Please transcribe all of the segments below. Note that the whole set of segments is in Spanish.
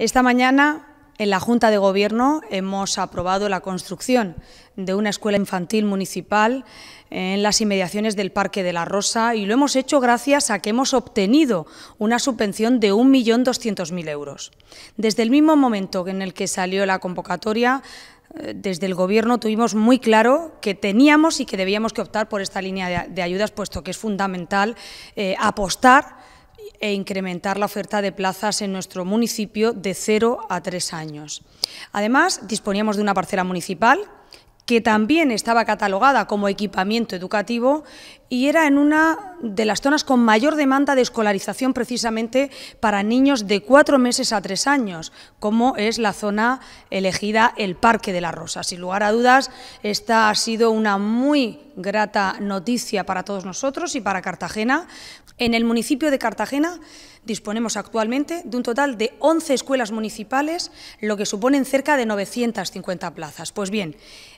Esta mañana, en la Junta de Gobierno, hemos aprobado la construcción de una escuela infantil municipal en las inmediaciones del Parque de la Rosa y lo hemos hecho gracias a que hemos obtenido una subvención de 1.200.000 euros. Desde el mismo momento en el que salió la convocatoria, eh, desde el Gobierno tuvimos muy claro que teníamos y que debíamos optar por esta línea de ayudas, puesto que es fundamental eh, apostar e incrementar la oferta de plazas en nuestro municipio de 0 a 3 años. Además, disponíamos de una parcela municipal que también estaba catalogada como equipamiento educativo y era en una de las zonas con mayor demanda de escolarización precisamente para niños de cuatro meses a tres años, como es la zona elegida el Parque de la Rosa. Sin lugar a dudas, esta ha sido una muy grata noticia para todos nosotros y para Cartagena. En el municipio de Cartagena Disponemos actualmente de un total de 11 escuelas municipales, lo que suponen cerca de 950 plazas. Pues bien,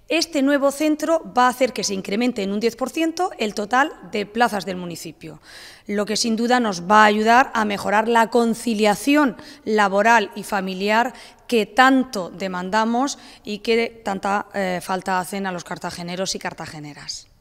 este nuevo centro va a hacer que se incremente en un 10% el total de plazas del municipio, lo que sin duda nos va a ayudar a mejorar la conciliación laboral y familiar que tanto demandamos y que tanta eh, falta hacen a los cartageneros y cartageneras.